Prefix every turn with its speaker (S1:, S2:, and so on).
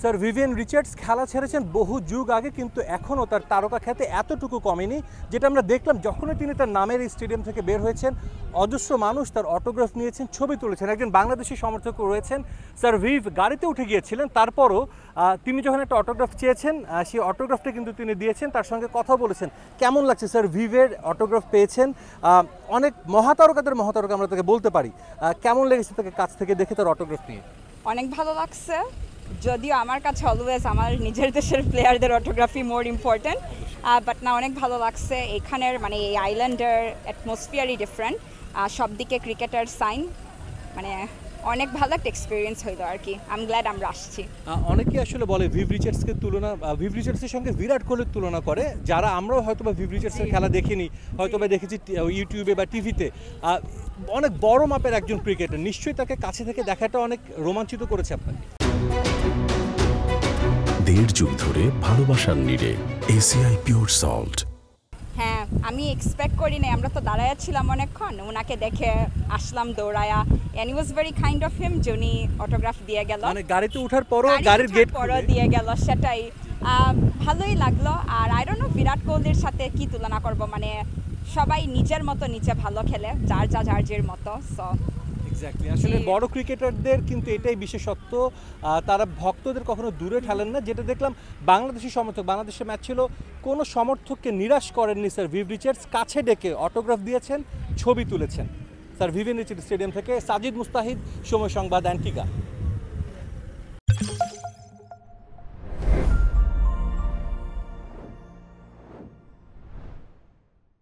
S1: sir Vivian Richards খেলা ছেড়েছেন বহু যুগ আগে কিন্তু এখনও তার তারকা খ্যাতি এতটুকু কমেনি যেটা আমরা দেখলাম যখনই তিনি তার নামের এই স্টেডিয়াম থেকে বের হয়েছেন অজস্র মানুষ তার অটোগ্রাফ নিয়েছেন ছবি তুলেছেন একজন বাংলাদেশি সমর্থকও রয়েছেন স্যার ভিভ গাড়িতে উঠে গিয়েছিলেন তারপরও তিনি যখন একটা অটোগ্রাফ চেয়েছেন সেই অটোগ্রাফটা কিন্তু তিনি দিয়েছেন তার সঙ্গে কথা বলেছেন কেমন লাগছে স্যার ভিভের অটোগ্রাফ পেয়েছেন অনেক মহাতারকাদের মহাতারকা আমরা তাকে বলতে পারি কেমন লেগেছে তাকে কাছ থেকে দেখে তার অটোগ্রাফ নিয়ে
S2: অনেক ভালো লাগছে যদিও আমার কাছে অলওয়েজ আমার নিজের দেশের প্লেয়ারদের অটোগ্রাফি মোর ইম্পর্ট্যান্ট বাট না অনেক ভালো লাগছে এখানের মানে এই আইল্যান্ডের অ্যাটমসফিয়ারই ডিফারেন্ট সব দিকে ক্রিকেটার সাইন মানে অনেক ভালো একটা এক্সপিরিয়েন্স হইলো আর কি আম গ্ল্যাড আমরা আসছি
S1: অনেকেই আসলে বলে ভিভ রিচার্ডসকে তুলনা ভিভ রিচার্ডসের সঙ্গে বিরাট কোহলির তুলনা করে যারা আমরাও হয়তো বা ভিভ রিচার্ডসের খেলা দেখিনি হয়তো বা দেখেছি ইউটিউবে বা টিভিতে অনেক বড় মাপের একজন ক্রিকেটার নিশ্চয়ই তাকে কাছে থেকে দেখাটা অনেক রোমাঞ্চিত করেছে আপনাকে দেড় যুগ ধরে ভালোবাসার নিরে এসিআই পিওর সল্ট
S2: হ্যাঁ আমি এক্সপেক্ট করি নাই আমরা তো দাঁড়ায়া ছিলাম অনেকক্ষণ ওনাকে দেখে আসলাম দৌড়ায়া and was very kind of him Johnny autograph দিয়ে গেল মানে গাড়িতে
S1: ওঠার পরও গাড়ির গেট পরও দিয়ে
S2: গেল সেটাই ভালোই লাগলো আর আই ডোন্ট নো বিরাট কোহলির সাথে কি তুলনা করব মানে সবাই নিজের মতো নিচে ভালো খেলে যার যা যার যের মতো সো
S1: এক্স্যাক্টলি আসলে বড় ক্রিকেটারদের কিন্তু এটাই বিশেষত্ব তারা ভক্তদের কখনো দূরে ঠেলেন না যেটা দেখলাম বাংলাদেশের সমর্থক বাংলাদেশে ম্যাচ ছিল কোনো সমর্থককে নিরাশ করেননি স্যার ভিভ রিচার্ডস কাছে ডেকে অটোগ্রাফ দিয়েছেন ছবি তুলেছেন স্যার ভিভেন রিচার্ড স্টেডিয়াম থেকে সাজিদ মুস্তাহিদ সময় সংবাদ অ্যান্টিকা